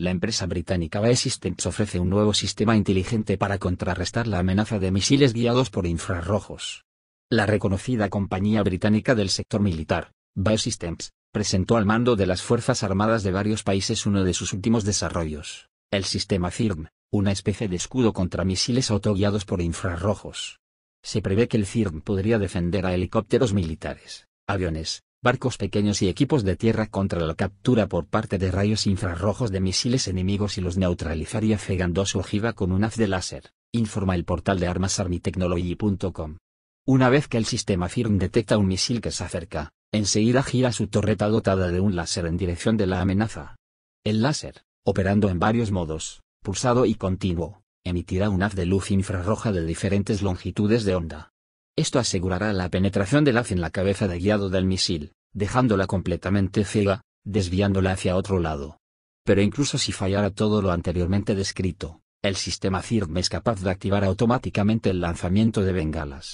La empresa británica BAE Systems ofrece un nuevo sistema inteligente para contrarrestar la amenaza de misiles guiados por infrarrojos. La reconocida compañía británica del sector militar, BAE Systems, presentó al mando de las Fuerzas Armadas de varios países uno de sus últimos desarrollos, el sistema CIRM, una especie de escudo contra misiles autoguiados por infrarrojos. Se prevé que el CIRM podría defender a helicópteros militares, aviones, barcos pequeños y equipos de tierra contra la captura por parte de rayos infrarrojos de misiles enemigos y los neutralizaría fegando su ojiva con un haz de láser, informa el portal de armasarmitechnology.com. Una vez que el sistema FIRM detecta un misil que se acerca, enseguida gira su torreta dotada de un láser en dirección de la amenaza. El láser, operando en varios modos, pulsado y continuo, emitirá un haz de luz infrarroja de diferentes longitudes de onda, esto asegurará la penetración del haz en la cabeza de guiado del misil, dejándola completamente ciega, desviándola hacia otro lado. Pero incluso si fallara todo lo anteriormente descrito, el sistema CIRM es capaz de activar automáticamente el lanzamiento de bengalas,